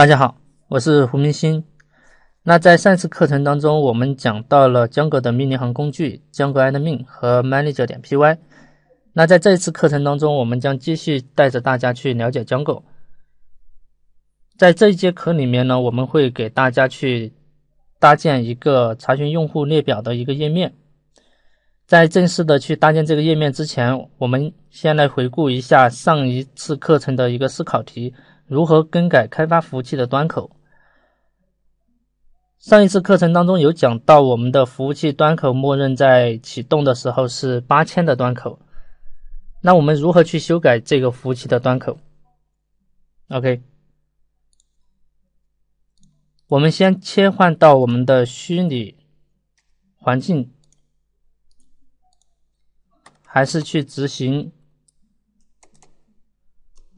大家好，我是胡明星。那在上次课程当中，我们讲到了 Django 的命令行工具 Django Admin 和 manage.py r 点。那在这一次课程当中，我们将继续带着大家去了解 Django。在这一节课里面呢，我们会给大家去搭建一个查询用户列表的一个页面。在正式的去搭建这个页面之前，我们先来回顾一下上一次课程的一个思考题。如何更改开发服务器的端口？上一次课程当中有讲到，我们的服务器端口默认在启动的时候是八千的端口。那我们如何去修改这个服务器的端口？OK，我们先切换到我们的虚拟环境，还是去执行？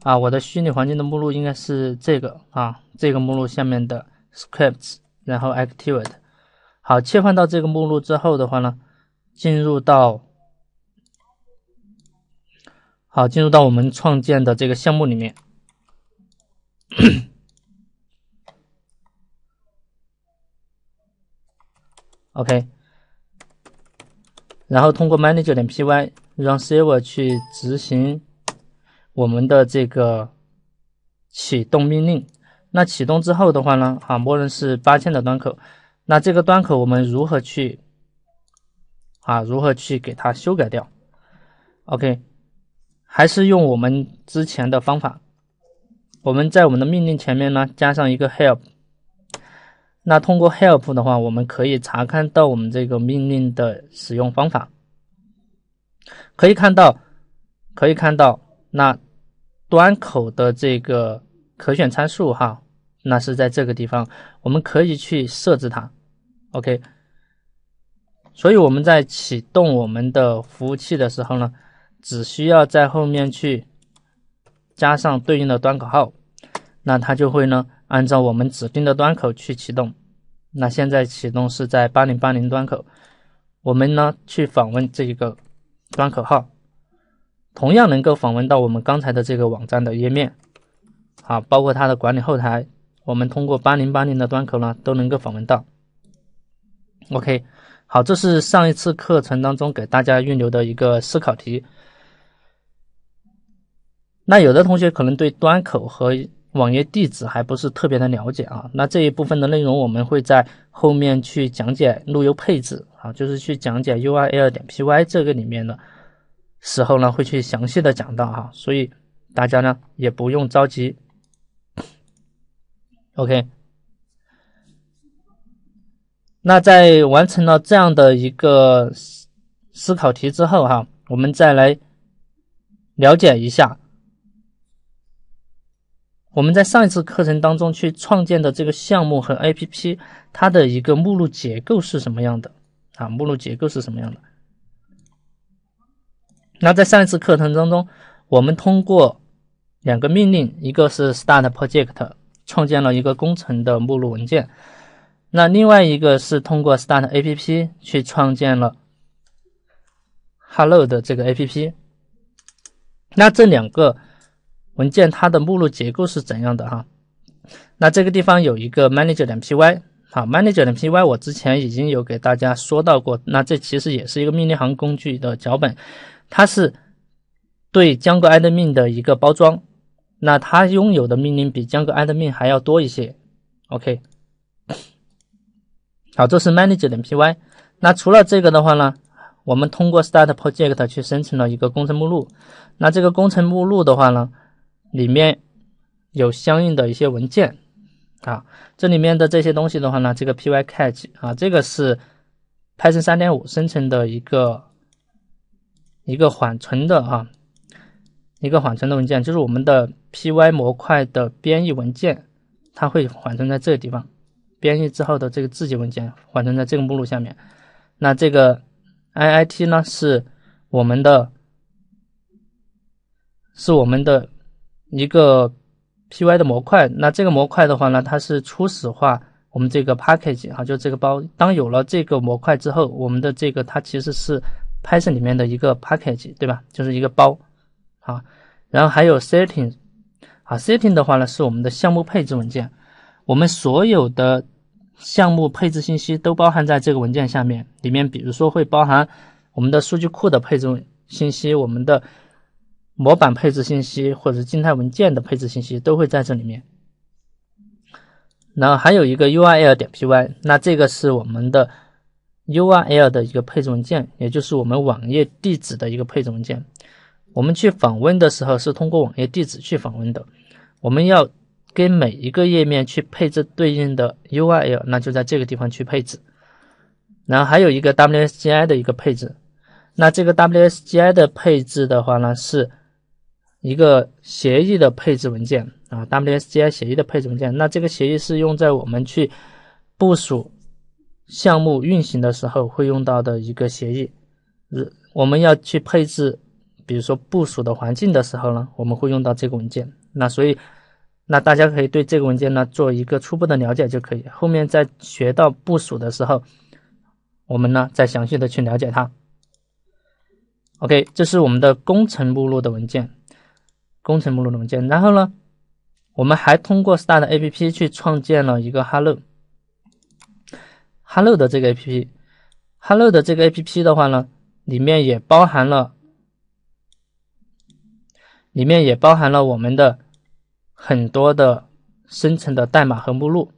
啊，我的虚拟环境的目录应该是这个啊，这个目录下面的 scripts，然后 activate。好，切换到这个目录之后的话呢，进入到好进入到我们创建的这个项目里面。OK，然后通过 many 九点 py run server 去执行。我们的这个启动命令，那启动之后的话呢，啊，默认是八千的端口，那这个端口我们如何去啊？如何去给它修改掉？OK，还是用我们之前的方法，我们在我们的命令前面呢加上一个 help，那通过 help 的话，我们可以查看到我们这个命令的使用方法，可以看到，可以看到。那端口的这个可选参数哈，那是在这个地方，我们可以去设置它。OK，所以我们在启动我们的服务器的时候呢，只需要在后面去加上对应的端口号，那它就会呢按照我们指定的端口去启动。那现在启动是在八零八零端口，我们呢去访问这一个端口号。同样能够访问到我们刚才的这个网站的页面，啊，包括它的管理后台，我们通过8080的端口呢都能够访问到。OK，好，这是上一次课程当中给大家预留的一个思考题。那有的同学可能对端口和网页地址还不是特别的了解啊，那这一部分的内容我们会在后面去讲解路由配置啊，就是去讲解 URL 点 py 这个里面的。时候呢会去详细的讲到哈，所以大家呢也不用着急。OK，那在完成了这样的一个思考题之后哈，我们再来了解一下我们在上一次课程当中去创建的这个项目和 APP，它的一个目录结构是什么样的啊？目录结构是什么样的？那在上一次课程当中，我们通过两个命令，一个是 start project 创建了一个工程的目录文件，那另外一个是通过 start app 去创建了 hello 的这个 app。那这两个文件它的目录结构是怎样的哈？那这个地方有一个 manager.py 好 manager.py 我之前已经有给大家说到过，那这其实也是一个命令行工具的脚本。它是对 Django Admin 的一个包装，那它拥有的命令比 Django Admin 还要多一些。OK，好，这是 manage.py r。那除了这个的话呢，我们通过 start project 去生成了一个工程目录。那这个工程目录的话呢，里面有相应的一些文件啊，这里面的这些东西的话呢，这个 pycach t 啊，这个是 Python 3.5生成的一个。一个缓存的哈，一个缓存的文件，就是我们的 py 模块的编译文件，它会缓存在这个地方。编译之后的这个字节文件缓存在这个目录下面。那这个 i i t 呢是我们的，是我们的一个 py 的模块。那这个模块的话呢，它是初始化我们这个 package 哈，就这个包。当有了这个模块之后，我们的这个它其实是。Python 里面的一个 package，对吧？就是一个包，啊，然后还有 setting，啊 setting 的话呢是我们的项目配置文件，我们所有的项目配置信息都包含在这个文件下面，里面比如说会包含我们的数据库的配置信息，我们的模板配置信息或者静态文件的配置信息都会在这里面，然后还有一个 url 点 py，那这个是我们的。URL 的一个配置文件，也就是我们网页地址的一个配置文件。我们去访问的时候是通过网页地址去访问的。我们要跟每一个页面去配置对应的 URL，那就在这个地方去配置。然后还有一个 WSGI 的一个配置，那这个 WSGI 的配置的话呢，是一个协议的配置文件啊，WSGI 协议的配置文件。那这个协议是用在我们去部署。项目运行的时候会用到的一个协议，呃，我们要去配置，比如说部署的环境的时候呢，我们会用到这个文件。那所以，那大家可以对这个文件呢做一个初步的了解就可以。后面在学到部署的时候，我们呢再详细的去了解它。OK，这是我们的工程目录的文件，工程目录的文件。然后呢，我们还通过 Start A P P 去创建了一个 Hello。Hello 的这个 APP，Hello 的这个 APP 的话呢，里面也包含了，里面也包含了我们的很多的生成的代码和目录。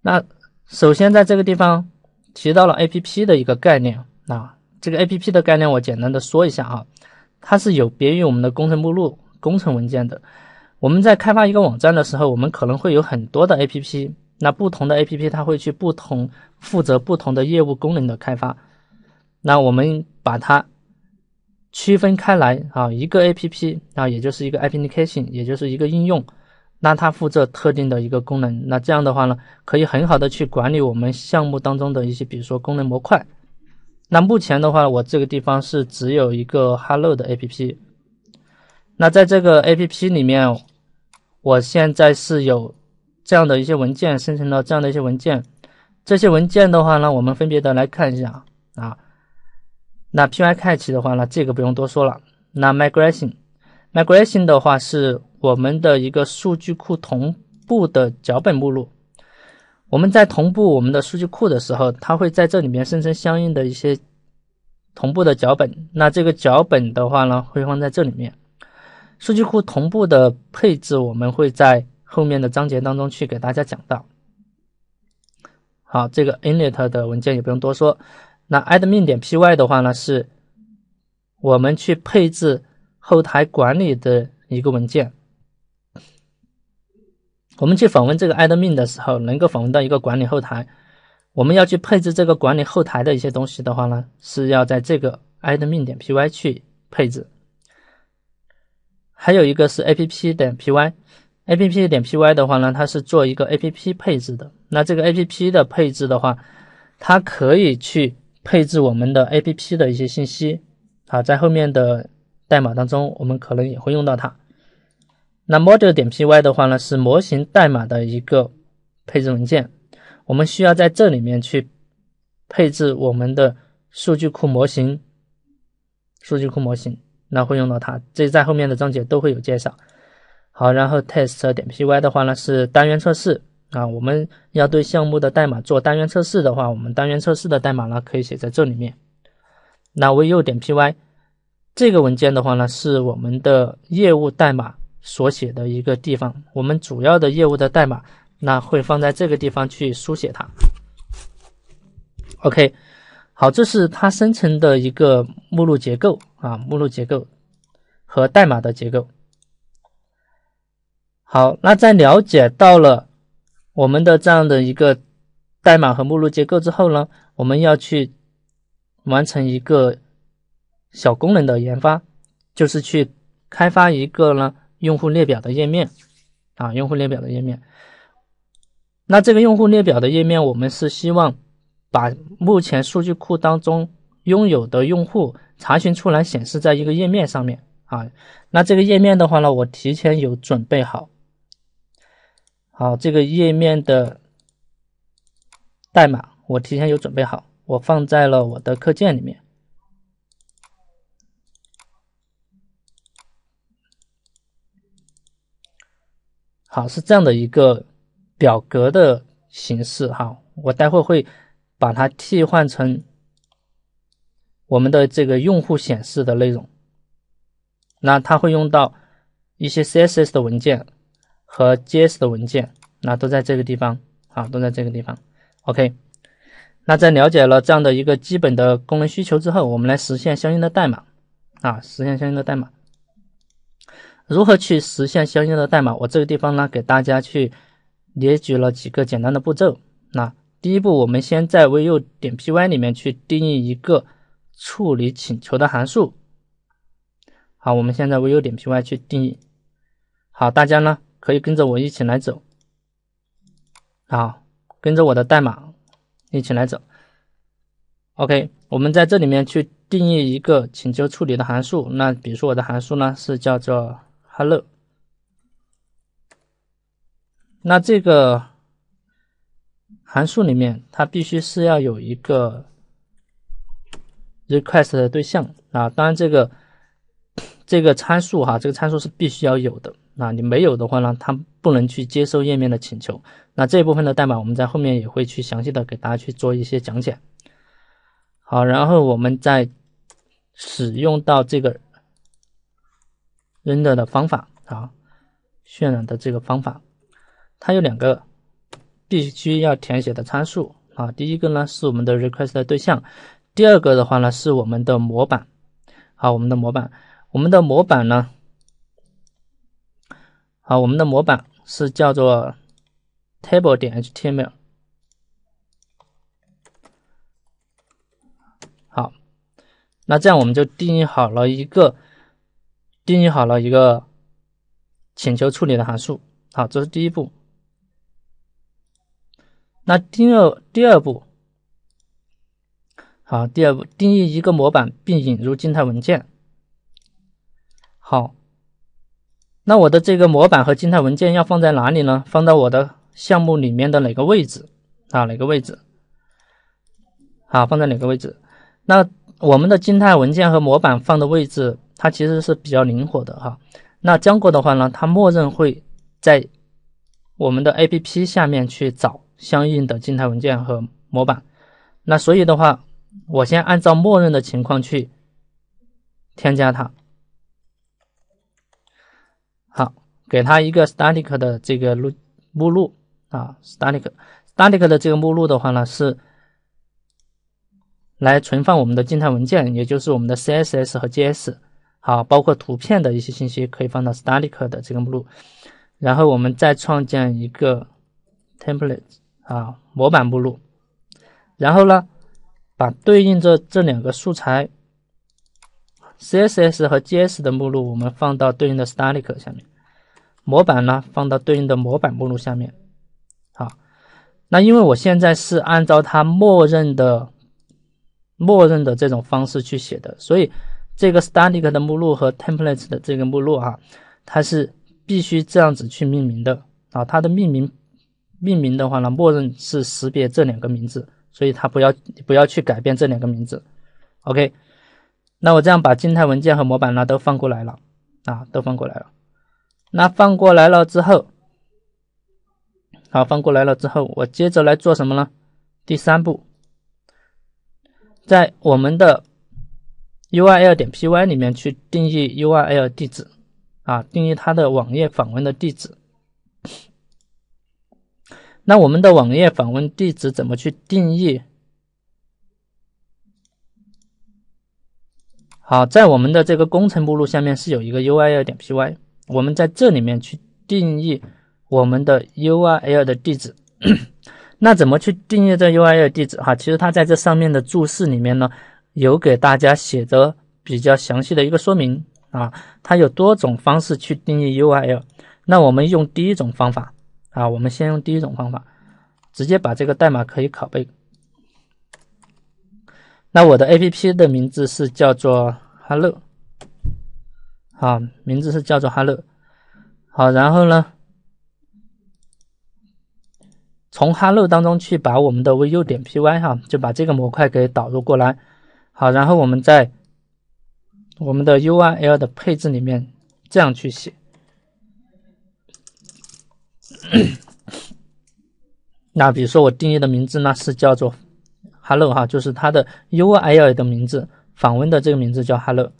那首先在这个地方提到了 APP 的一个概念啊，这个 APP 的概念我简单的说一下啊，它是有别于我们的工程目录、工程文件的。我们在开发一个网站的时候，我们可能会有很多的 APP。那不同的 A P P 它会去不同负责不同的业务功能的开发，那我们把它区分开来啊，一个 A P P 啊，也就是一个 Application，也就是一个应用，那它负责特定的一个功能，那这样的话呢，可以很好的去管理我们项目当中的一些，比如说功能模块。那目前的话，我这个地方是只有一个 Hello 的 A P P，那在这个 A P P 里面，我现在是有。这样的一些文件生成了这样的一些文件，这些文件的话呢，我们分别的来看一下啊。那 p y c a c h 的话呢，这个不用多说了。那 migration，migration 的话是我们的一个数据库同步的脚本目录。我们在同步我们的数据库的时候，它会在这里面生成相应的一些同步的脚本。那这个脚本的话呢，会放在这里面。数据库同步的配置，我们会在。后面的章节当中去给大家讲到。好，这个 init 的文件也不用多说。那 admin. py 的话呢，是我们去配置后台管理的一个文件。我们去访问这个 admin 的时候，能够访问到一个管理后台。我们要去配置这个管理后台的一些东西的话呢，是要在这个 admin. 点 py 去配置。还有一个是 app. 点 py。app.py 点的话呢，它是做一个 app 配置的。那这个 app 的配置的话，它可以去配置我们的 app 的一些信息。好，在后面的代码当中，我们可能也会用到它。那 model.py 的话呢，是模型代码的一个配置文件。我们需要在这里面去配置我们的数据库模型。数据库模型，那会用到它。这在后面的章节都会有介绍。好，然后 test 点 py 的话呢是单元测试啊，我们要对项目的代码做单元测试的话，我们单元测试的代码呢可以写在这里面。那 v 右 u 点 py 这个文件的话呢是我们的业务代码所写的一个地方，我们主要的业务的代码那会放在这个地方去书写它。OK，好，这是它生成的一个目录结构啊，目录结构和代码的结构。好，那在了解到了我们的这样的一个代码和目录结构之后呢，我们要去完成一个小功能的研发，就是去开发一个呢用户列表的页面啊，用户列表的页面。那这个用户列表的页面，我们是希望把目前数据库当中拥有的用户查询出来，显示在一个页面上面啊。那这个页面的话呢，我提前有准备好。好，这个页面的代码我提前有准备好，我放在了我的课件里面。好，是这样的一个表格的形式哈，我待会会把它替换成我们的这个用户显示的内容。那它会用到一些 CSS 的文件。和 js 的文件，那都在这个地方啊，都在这个地方。OK，那在了解了这样的一个基本的功能需求之后，我们来实现相应的代码啊，实现相应的代码。如何去实现相应的代码？我这个地方呢，给大家去列举了几个简单的步骤。那第一步，我们先在 weu 点 py 里面去定义一个处理请求的函数。好，我们现在 weu 点 py 去定义。好，大家呢？可以跟着我一起来走，好，跟着我的代码一起来走。OK，我们在这里面去定义一个请求处理的函数。那比如说我的函数呢是叫做 Hello，那这个函数里面它必须是要有一个 request 的对象啊，当然这个。这个参数哈，这个参数是必须要有的。那你没有的话呢，它不能去接收页面的请求。那这部分的代码我们在后面也会去详细的给大家去做一些讲解。好，然后我们再使用到这个 render 的方法啊，渲染的这个方法，它有两个必须要填写的参数啊。第一个呢是我们的 request 对象，第二个的话呢是我们的模板。好，我们的模板。我们的模板呢？好，我们的模板是叫做 table. 点 html。好，那这样我们就定义好了一个定义好了一个请求处理的函数。好，这是第一步。那第二第二步，好，第二步定义一个模板并引入静态文件。好，那我的这个模板和静态文件要放在哪里呢？放到我的项目里面的哪个位置啊？哪个位置？啊，放在哪个位置？那我们的静态文件和模板放的位置，它其实是比较灵活的哈。那江哥的话呢，它默认会在我们的 APP 下面去找相应的静态文件和模板。那所以的话，我先按照默认的情况去添加它。给它一个 static 的这个录目录啊，static static 的这个目录的话呢，是来存放我们的静态文件，也就是我们的 CSS 和 JS，好，包括图片的一些信息可以放到 static 的这个目录。然后我们再创建一个 template 啊模板目录，然后呢，把对应着这两个素材 CSS 和 JS 的目录，我们放到对应的 static 下面。模板呢，放到对应的模板目录下面，好，那因为我现在是按照它默认的，默认的这种方式去写的，所以这个 static 的目录和 template 的这个目录啊，它是必须这样子去命名的啊。它的命名命名的话呢，默认是识别这两个名字，所以它不要不要去改变这两个名字。OK，那我这样把静态文件和模板呢都放过来了啊，都放过来了。那放过来了之后，好，放过来了之后，我接着来做什么呢？第三步，在我们的 URL 点 PY 里面去定义 URL 地址，啊，定义它的网页访问的地址。那我们的网页访问地址怎么去定义？好，在我们的这个工程目录下面是有一个 URL 点 PY。我们在这里面去定义我们的 URL 的地址，那怎么去定义这 URL 地址？哈，其实它在这上面的注释里面呢，有给大家写的比较详细的一个说明啊，它有多种方式去定义 URL。那我们用第一种方法啊，我们先用第一种方法，直接把这个代码可以拷贝。那我的 APP 的名字是叫做 Hello。啊，名字是叫做 Hello，好，然后呢，从 Hello 当中去把我们的 v u e 点 py 哈，就把这个模块给导入过来，好，然后我们在我们的 URL 的配置里面这样去写，那比如说我定义的名字呢是叫做 Hello 哈，就是它的 URL 的名字访问的这个名字叫 Hello。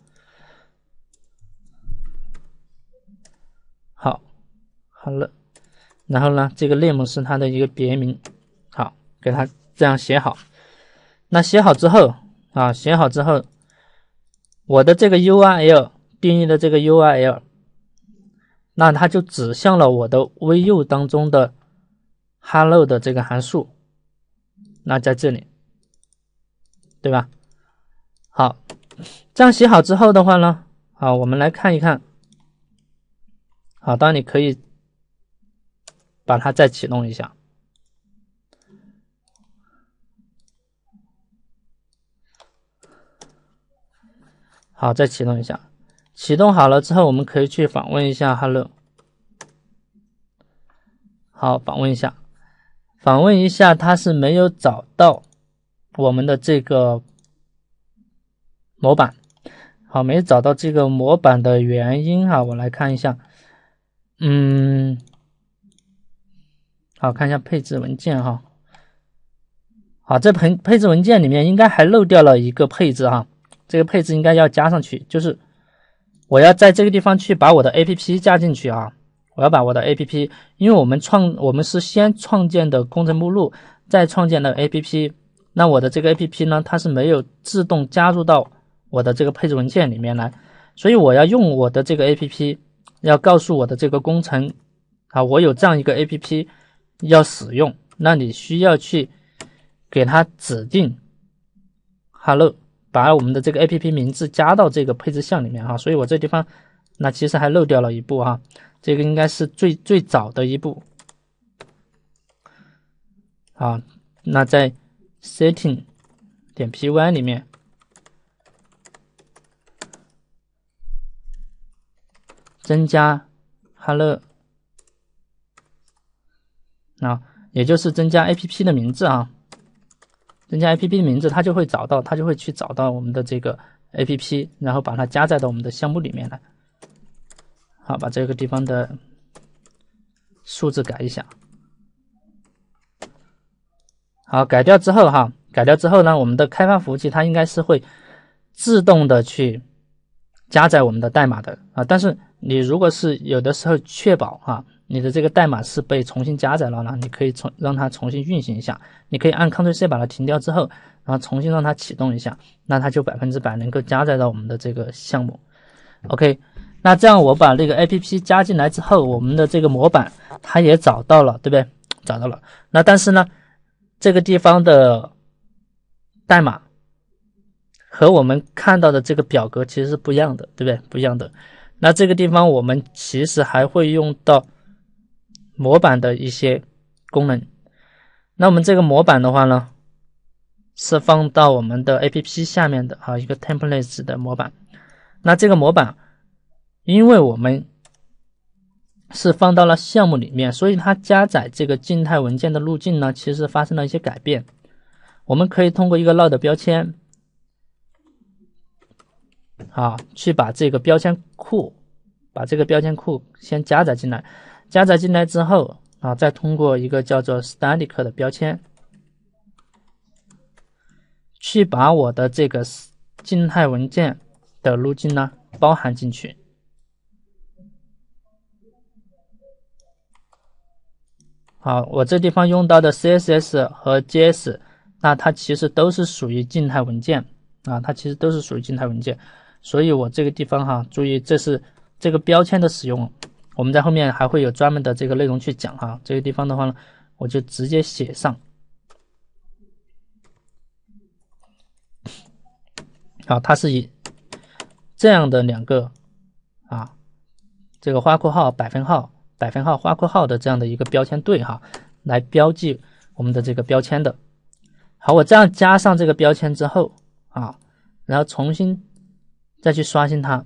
好了，然后呢？这个 name 是它的一个别名，好，给它这样写好。那写好之后啊，写好之后，我的这个 URL 定义的这个 URL，那它就指向了我的 Vue 当中的 hello 的这个函数。那在这里，对吧？好，这样写好之后的话呢，好，我们来看一看。好，当然你可以。把它再启动一下，好，再启动一下。启动好了之后，我们可以去访问一下 Hello。好，访问一下，访问一下，它是没有找到我们的这个模板。好，没找到这个模板的原因啊，我来看一下，嗯。好，看一下配置文件哈。好，这盆配置文件里面应该还漏掉了一个配置哈。这个配置应该要加上去，就是我要在这个地方去把我的 A P P 加进去啊。我要把我的 A P P，因为我们创我们是先创建的工程目录，再创建的 A P P，那我的这个 A P P 呢，它是没有自动加入到我的这个配置文件里面来，所以我要用我的这个 A P P，要告诉我的这个工程啊，我有这样一个 A P P。要使用，那你需要去给它指定 hello，把我们的这个 A P P 名字加到这个配置项里面哈。所以我这地方，那其实还漏掉了一步哈，这个应该是最最早的一步。好，那在 setting 点 p y 里面增加 hello。啊，也就是增加 A P P 的名字啊，增加 A P P 的名字，它就会找到，它就会去找到我们的这个 A P P，然后把它加载到我们的项目里面来。好，把这个地方的数字改一下。好，改掉之后哈，改掉之后呢，我们的开发服务器它应该是会自动的去加载我们的代码的啊。但是你如果是有的时候确保哈。你的这个代码是被重新加载了呢？你可以重让它重新运行一下。你可以按 Ctrl+C 把它停掉之后，然后重新让它启动一下，那它就百分之百能够加载到我们的这个项目。OK，那这样我把那个 APP 加进来之后，我们的这个模板它也找到了，对不对？找到了。那但是呢，这个地方的代码和我们看到的这个表格其实是不一样的，对不对？不一样的。那这个地方我们其实还会用到。模板的一些功能，那我们这个模板的话呢，是放到我们的 APP 下面的啊一个 templates 的模板。那这个模板，因为我们是放到了项目里面，所以它加载这个静态文件的路径呢，其实发生了一些改变。我们可以通过一个 load 标签啊，去把这个标签库，把这个标签库先加载进来。加载进来之后啊，再通过一个叫做 static 的标签，去把我的这个静态文件的路径呢包含进去。好，我这地方用到的 CSS 和 JS，那它其实都是属于静态文件啊，它其实都是属于静态文件，所以我这个地方哈，注意这是这个标签的使用。我们在后面还会有专门的这个内容去讲哈，这个地方的话呢，我就直接写上。好，它是以这样的两个啊，这个花括号百分号百分号花括号的这样的一个标签对哈，来标记我们的这个标签的。好，我这样加上这个标签之后啊，然后重新再去刷新它。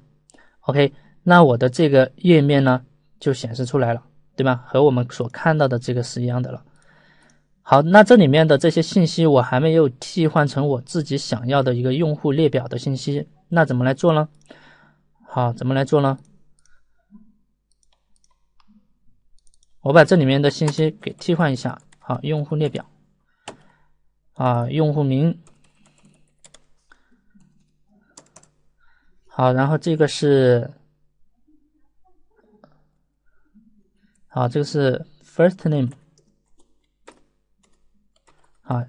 OK，那我的这个页面呢？就显示出来了，对吧？和我们所看到的这个是一样的了。好，那这里面的这些信息我还没有替换成我自己想要的一个用户列表的信息，那怎么来做呢？好，怎么来做呢？我把这里面的信息给替换一下。好，用户列表，啊，用户名，好，然后这个是。啊，这个是 first name，啊，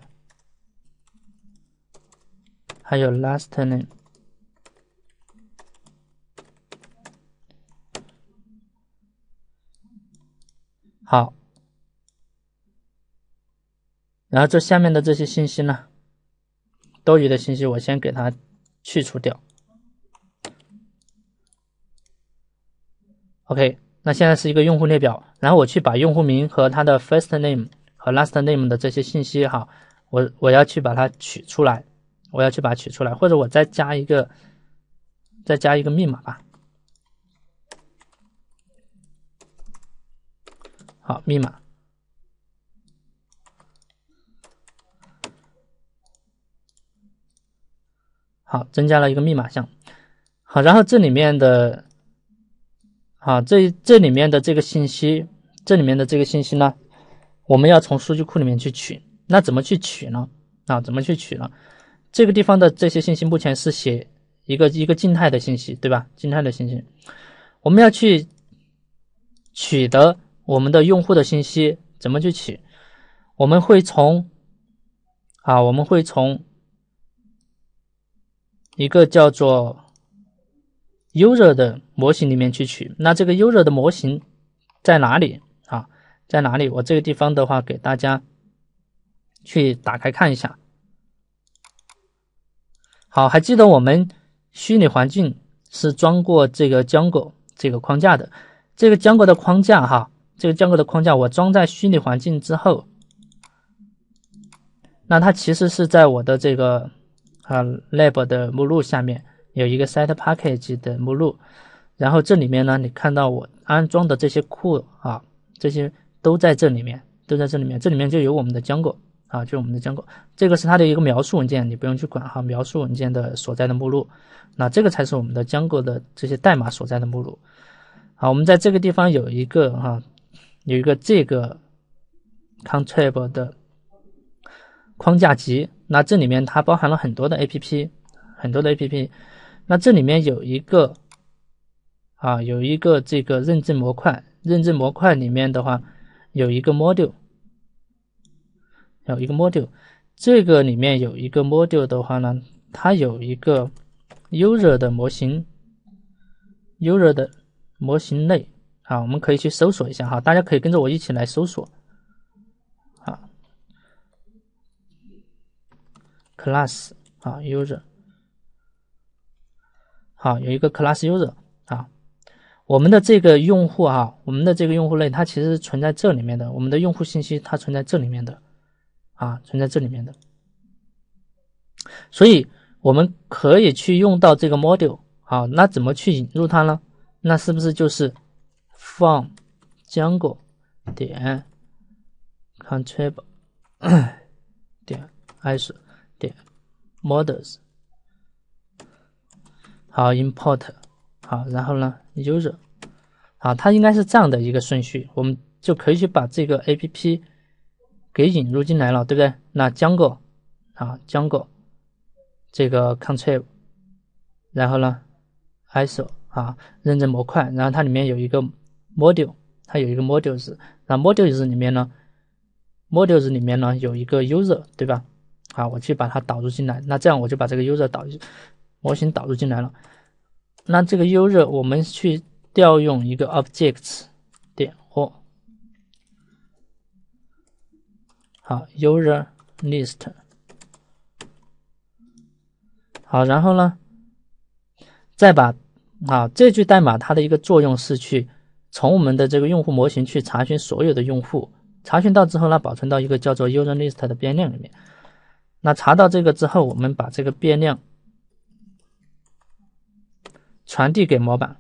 还有 last name，好，然后这下面的这些信息呢，多余的信息我先给它去除掉，OK。那现在是一个用户列表，然后我去把用户名和他的 first name 和 last name 的这些信息哈，我我要去把它取出来，我要去把它取出来，或者我再加一个，再加一个密码吧。好，密码。好，增加了一个密码项。好，然后这里面的。啊，这这里面的这个信息，这里面的这个信息呢，我们要从数据库里面去取，那怎么去取呢？啊，怎么去取呢？这个地方的这些信息目前是写一个一个静态的信息，对吧？静态的信息，我们要去取得我们的用户的信息，怎么去取？我们会从啊，我们会从一个叫做。u s e 的模型里面去取，那这个 u s e 的模型在哪里啊？在哪里？我这个地方的话，给大家去打开看一下。好，还记得我们虚拟环境是装过这个 Jungle 这个框架的，这个 Jungle 的框架哈，这个 Jungle 的框架我装在虚拟环境之后，那它其实是在我的这个啊 Lab 的目录下面。有一个 set p a c k a g e 的目录，然后这里面呢，你看到我安装的这些库啊，这些都在这里面，都在这里面。这里面就有我们的 Django 啊，就我们的 Django，这个是它的一个描述文件，你不用去管哈，描述文件的所在的目录，那这个才是我们的 Django 的这些代码所在的目录。好，我们在这个地方有一个哈，有一个这个 contrib 的框架集，那这里面它包含了很多的 app，很多的 app。那这里面有一个啊，有一个这个认证模块，认证模块里面的话有一个 module，有一个 module，这个里面有一个 module 的话呢，它有一个 user 的模型，user 的模型类啊，我们可以去搜索一下哈，大家可以跟着我一起来搜索啊，class 啊 user。啊，有一个 class user 啊，我们的这个用户啊，我们的这个用户类，它其实存在这里面的，我们的用户信息它存在这里面的，啊，存在这里面的。所以我们可以去用到这个 module 啊，那怎么去引入它呢？那是不是就是 from django 点 contrib 点 i p s 点 models？好，import，好，然后呢，user，啊，它应该是这样的一个顺序，我们就可以去把这个 app 给引入进来了，对不对？那 jango，啊，jango，这个 control，然后呢 iso 啊，认证模块，然后它里面有一个 m o d u l e 它有一个 models，那 models 里面呢，models 里面呢有一个 user，对吧？啊，我去把它导入进来，那这样我就把这个 user 导入。模型导入进来了，那这个 user 我们去调用一个 objects 点或好 user list 好，然后呢，再把啊这句代码它的一个作用是去从我们的这个用户模型去查询所有的用户，查询到之后呢保存到一个叫做 user list 的变量里面。那查到这个之后，我们把这个变量。传递给模板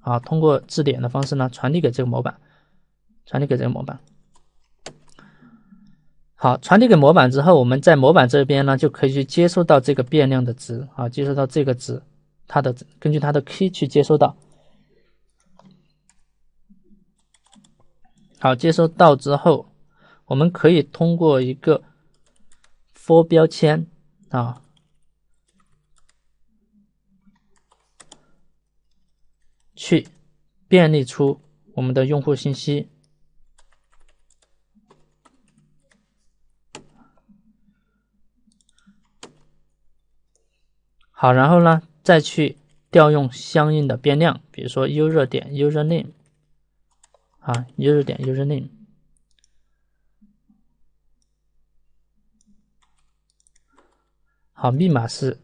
啊，通过字典的方式呢，传递给这个模板，传递给这个模板。好，传递给模板之后，我们在模板这边呢，就可以去接收到这个变量的值啊，接收到这个值，它的根据它的 k 去接收到。好，接收到之后，我们可以通过一个 for 标签啊。去便利出我们的用户信息。好，然后呢，再去调用相应的变量，比如说 u 热点 u name 啊，u 热点 u name。好，密码是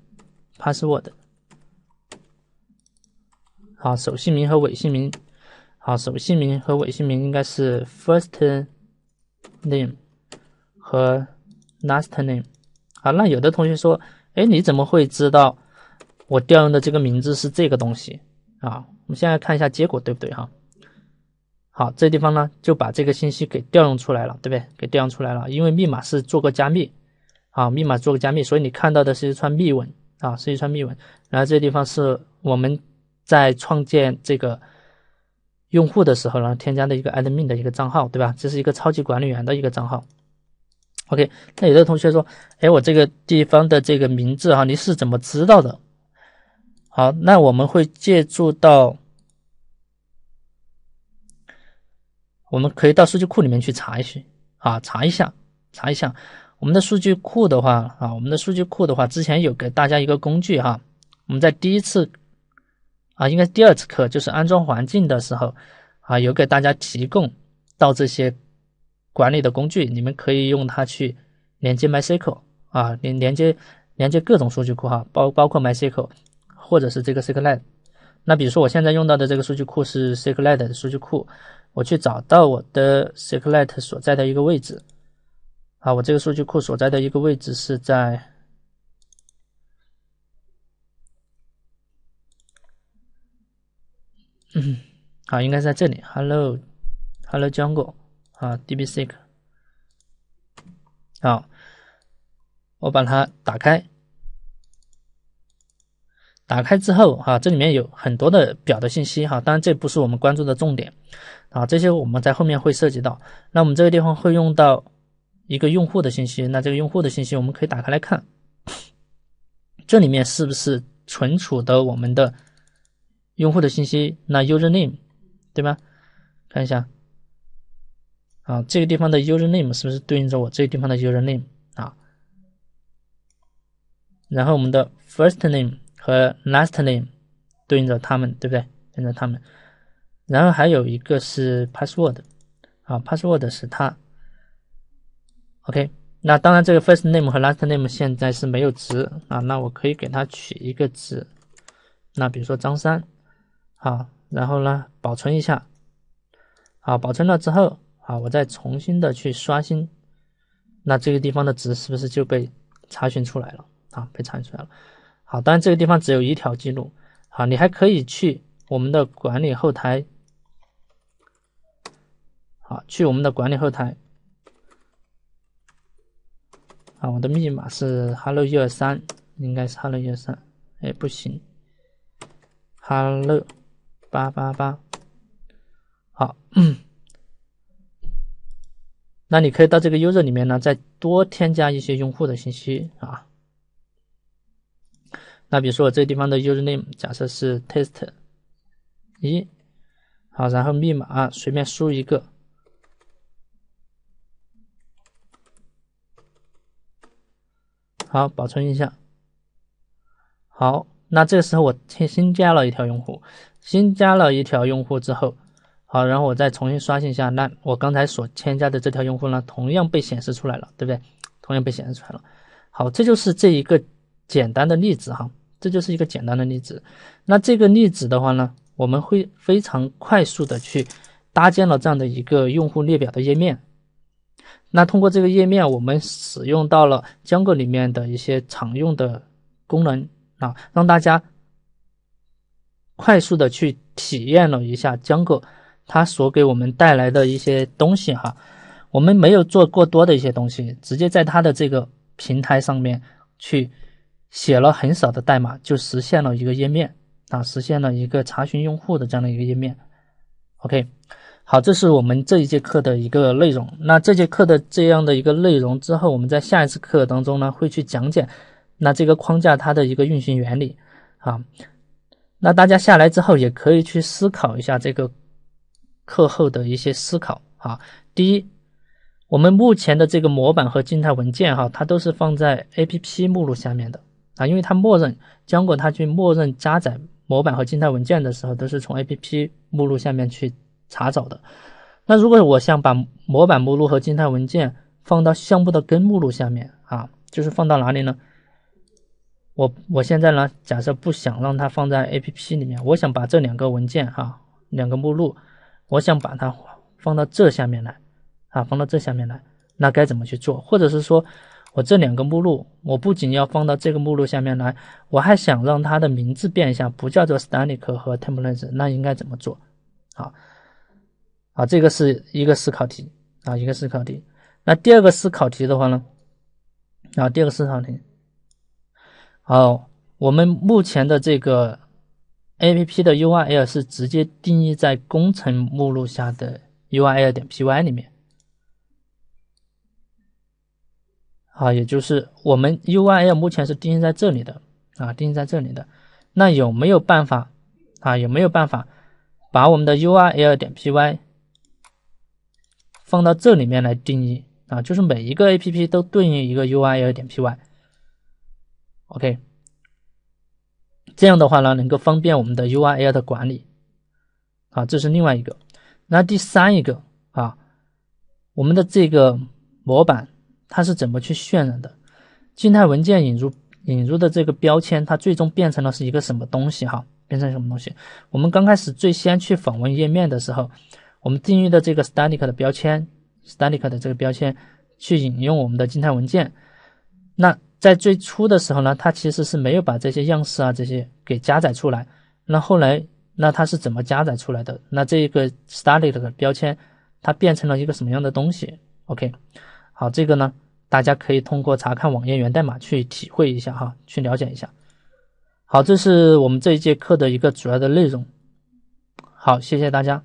password。啊，首姓名和尾姓名，好，首姓名和尾姓名应该是 first name 和 last name。啊，那有的同学说，哎，你怎么会知道我调用的这个名字是这个东西啊？我们现在看一下结果对不对哈？好，这地方呢就把这个信息给调用出来了，对不对？给调用出来了，因为密码是做过加密，啊，密码做过加密，所以你看到的是一串密文，啊，是一串密文。然后这地方是我们。在创建这个用户的时候呢，添加的一个 admin 的一个账号，对吧？这是一个超级管理员的一个账号。OK，那有的同学说：“哎，我这个地方的这个名字哈，你是怎么知道的？”好，那我们会借助到，我们可以到数据库里面去查一啊，查一下，查一下。我们的数据库的话啊，我们的数据库的话，之前有给大家一个工具哈，我们在第一次。啊，应该是第二次课，就是安装环境的时候，啊，有给大家提供到这些管理的工具，你们可以用它去连接 MySQL 啊，连连接连接各种数据库哈，包包括 MySQL 或者是这个 SQLite。那比如说我现在用到的这个数据库是 SQLite 的数据库，我去找到我的 SQLite 所在的一个位置，啊，我这个数据库所在的一个位置是在。嗯，好，应该在这里。Hello，Hello Jungle，啊，DB Seek，好，我把它打开。打开之后，哈，这里面有很多的表的信息，哈，当然这不是我们关注的重点，啊，这些我们在后面会涉及到。那我们这个地方会用到一个用户的信息，那这个用户的信息我们可以打开来看，这里面是不是存储的我们的？用户的信息，那 username，对吧？看一下，啊，这个地方的 username 是不是对应着我这个地方的 username 啊？然后我们的 first name 和 last name 对应着他们，对不对？对应着他们。然后还有一个是 password，啊，password 是它。OK，那当然这个 first name 和 last name 现在是没有值啊，那我可以给它取一个值，那比如说张三。好，然后呢，保存一下。好，保存了之后，啊，我再重新的去刷新，那这个地方的值是不是就被查询出来了？啊，被查询出来了。好，当然这个地方只有一条记录。好，你还可以去我们的管理后台。好，去我们的管理后台。啊，我的密码是 hello 一二三，应该是 hello 一二三。哎，不行，hello。八八八，好，那你可以到这个 user 里面呢，再多添加一些用户的信息啊。那比如说我这地方的 username 假设是 test 一，好，然后密码随便输一个，好，保存一下。好，那这个时候我添新加了一条用户。新加了一条用户之后，好，然后我再重新刷新一下，那我刚才所添加的这条用户呢，同样被显示出来了，对不对？同样被显示出来了。好，这就是这一个简单的例子哈，这就是一个简单的例子。那这个例子的话呢，我们会非常快速的去搭建了这样的一个用户列表的页面。那通过这个页面，我们使用到了 Django 里面的一些常用的功能啊，让大家。快速的去体验了一下江哥，他所给我们带来的一些东西哈，我们没有做过多的一些东西，直接在他的这个平台上面去写了很少的代码，就实现了一个页面啊，实现了一个查询用户的这样的一个页面。OK，好，这是我们这一节课的一个内容。那这节课的这样的一个内容之后，我们在下一次课当中呢，会去讲解那这个框架它的一个运行原理啊。那大家下来之后也可以去思考一下这个课后的一些思考啊。第一，我们目前的这个模板和静态文件哈，它都是放在 APP 目录下面的啊，因为它默认，如果它去默认加载模板和静态文件的时候，都是从 APP 目录下面去查找的。那如果我想把模板目录和静态文件放到项目的根目录下面啊，就是放到哪里呢？我我现在呢，假设不想让它放在 A P P 里面，我想把这两个文件哈，两个目录，我想把它放到这下面来，啊，放到这下面来，那该怎么去做？或者是说我这两个目录，我不仅要放到这个目录下面来，我还想让它的名字变一下，不叫做 Static 和 Templates，那应该怎么做？好，好，这个是一个思考题啊，一个思考题。那第二个思考题的话呢，啊，第二个思考题。好，我们目前的这个 A P P 的 U I L 是直接定义在工程目录下的 U I L 点 P Y 里面。好，也就是我们 U I L 目前是定义在这里的啊，定义在这里的。那有没有办法啊？有没有办法把我们的 U I L 点 P Y 放到这里面来定义啊？就是每一个 A P P 都对应一个 U I L 点 P Y。OK，这样的话呢，能够方便我们的 URL 的管理，啊，这是另外一个。那第三一个啊，我们的这个模板它是怎么去渲染的？静态文件引入引入的这个标签，它最终变成了是一个什么东西？哈，变成什么东西？我们刚开始最先去访问页面的时候，我们定义的这个 static 的标签，static 的这个标签去引用我们的静态文件，那。在最初的时候呢，它其实是没有把这些样式啊这些给加载出来。那后来，那它是怎么加载出来的？那这个 study 的标签，它变成了一个什么样的东西？OK，好，这个呢，大家可以通过查看网页源代码去体会一下哈，去了解一下。好，这是我们这一节课的一个主要的内容。好，谢谢大家。